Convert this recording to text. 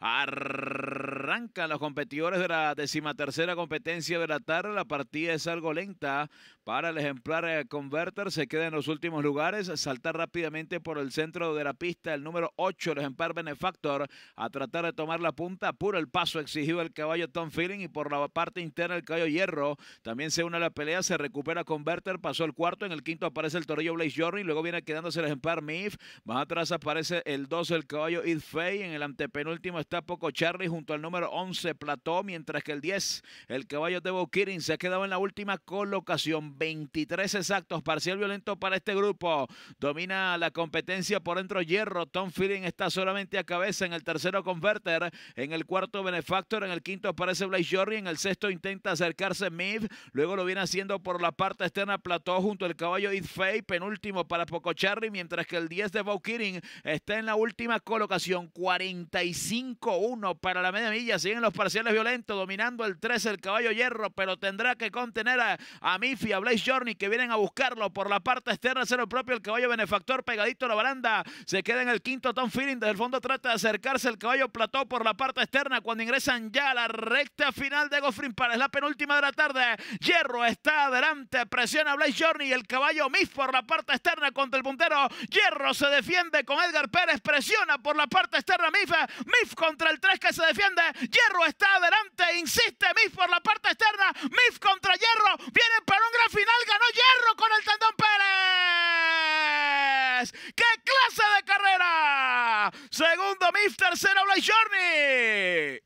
Arr- Arrancan los competidores de la decimatercera competencia de la tarde. La partida es algo lenta para el ejemplar eh, Converter. Se queda en los últimos lugares. Salta rápidamente por el centro de la pista el número 8, el ejemplar Benefactor, a tratar de tomar la punta. Puro el paso exigido el caballo Tom Feeling y por la parte interna el caballo Hierro. También se une a la pelea. Se recupera Converter. Pasó el cuarto. En el quinto aparece el torillo Blaze Journey. Luego viene quedándose el ejemplar Mif. Más atrás aparece el 12, el caballo Id Fay. En el antepenúltimo está Poco Charlie junto al número número 11 Plató, mientras que el 10, el caballo de Bokirin, se ha quedado en la última colocación. 23 exactos, parcial violento para este grupo. Domina la competencia por dentro Hierro. Tom Feeling está solamente a cabeza en el tercero Converter, en el cuarto Benefactor, en el quinto aparece Blaze Jory en el sexto intenta acercarse Mid. luego lo viene haciendo por la parte externa Plató junto al caballo It Faye, penúltimo para Poco Charlie, mientras que el 10 de Bokirin está en la última colocación. 45-1 para la media milla. Siguen los parciales violentos, dominando el 3 el caballo hierro, pero tendrá que contener a, a a Blaze Journey, que vienen a buscarlo por la parte externa, cero propio, el caballo benefactor pegadito a la baranda. Se queda en el quinto Tom Feeling. Desde el fondo trata de acercarse el caballo plató por la parte externa. Cuando ingresan ya a la recta final de Goffrin es la penúltima de la tarde. Hierro está adelante, presiona a Blaze Journey y el caballo Miff por la parte externa contra el puntero. Hierro se defiende con Edgar Pérez, presiona por la parte externa Miff. Miff contra el 3 que se defiende. Hierro está adelante, insiste Mif por la parte externa. Mif contra Hierro, viene para un gran final, ganó Hierro con el tendón Pérez. ¡Qué clase de carrera! Segundo Mif, tercero Blake Journey.